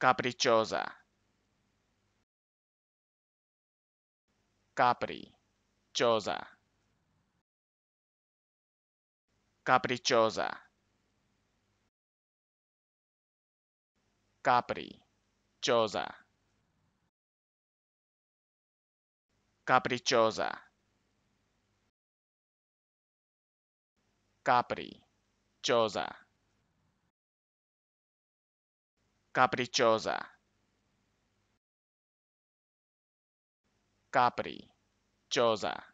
caprichosa, caprichosa, caprichosa, caprichosa, capri, caprichosa. capricciosa capri ciosa